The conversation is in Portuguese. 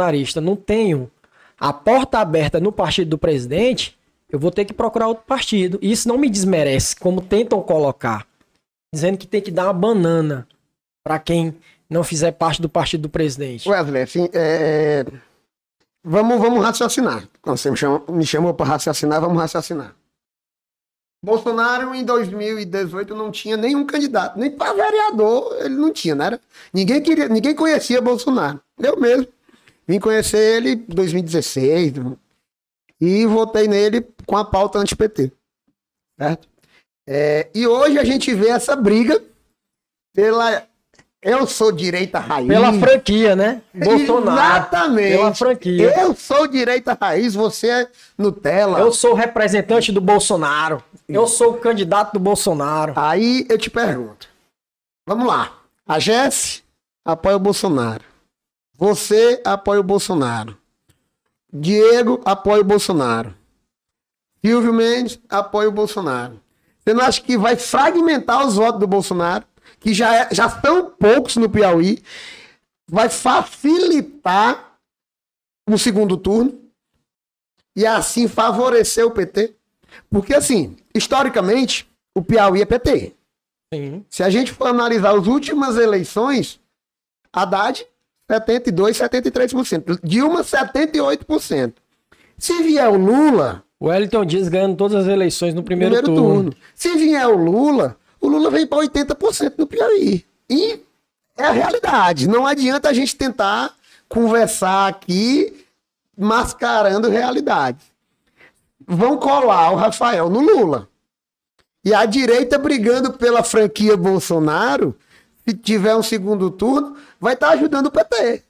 bolsonarista não tenho a porta aberta no partido do presidente, eu vou ter que procurar outro partido. E isso não me desmerece, como tentam colocar, dizendo que tem que dar uma banana para quem não fizer parte do partido do presidente. Wesley, assim, é... é vamos, vamos raciocinar. Quando você me chamou, me chamou para raciocinar, vamos raciocinar. Bolsonaro em 2018 não tinha nenhum candidato, nem para vereador ele não tinha, não né? era? Ninguém queria, ninguém conhecia Bolsonaro. Eu mesmo Vim conhecer ele em 2016 e votei nele com a pauta anti-PT. Certo? É, e hoje a gente vê essa briga pela. Eu sou direita raiz. Pela franquia, né? Bolsonaro. Exatamente. Pela franquia. Eu sou direita raiz, você é Nutella. Eu sou representante do Bolsonaro. Eu sou o candidato do Bolsonaro. Aí eu te pergunto. Vamos lá. A Jesse apoia o Bolsonaro. Você apoia o Bolsonaro. Diego apoia o Bolsonaro. Silvio Mendes apoia o Bolsonaro. Você não acha que vai fragmentar os votos do Bolsonaro, que já, é, já são poucos no Piauí, vai facilitar o segundo turno e assim favorecer o PT? Porque, assim, historicamente, o Piauí é PT. Sim. Se a gente for analisar as últimas eleições, Haddad 72, 73%. Dilma, 78%. Se vier o Lula. O Wellington Dias ganhando todas as eleições no primeiro, primeiro turno. turno. Se vier o Lula, o Lula vem para 80% no Piauí. E é a realidade. Não adianta a gente tentar conversar aqui mascarando realidade. Vão colar o Rafael no Lula. E a direita brigando pela franquia Bolsonaro tiver um segundo turno, vai estar tá ajudando o PT.